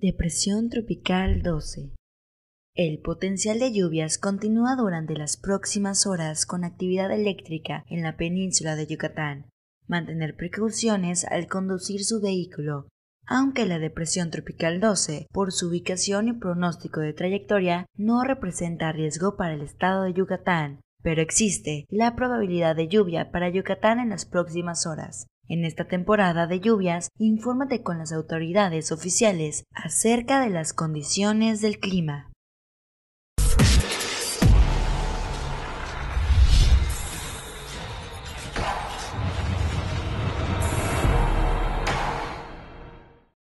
Depresión Tropical 12. El potencial de lluvias continúa durante las próximas horas con actividad eléctrica en la península de Yucatán. Mantener precauciones al conducir su vehículo, aunque la depresión tropical 12, por su ubicación y pronóstico de trayectoria, no representa riesgo para el estado de Yucatán, pero existe la probabilidad de lluvia para Yucatán en las próximas horas. En esta temporada de lluvias, infórmate con las autoridades oficiales acerca de las condiciones del clima.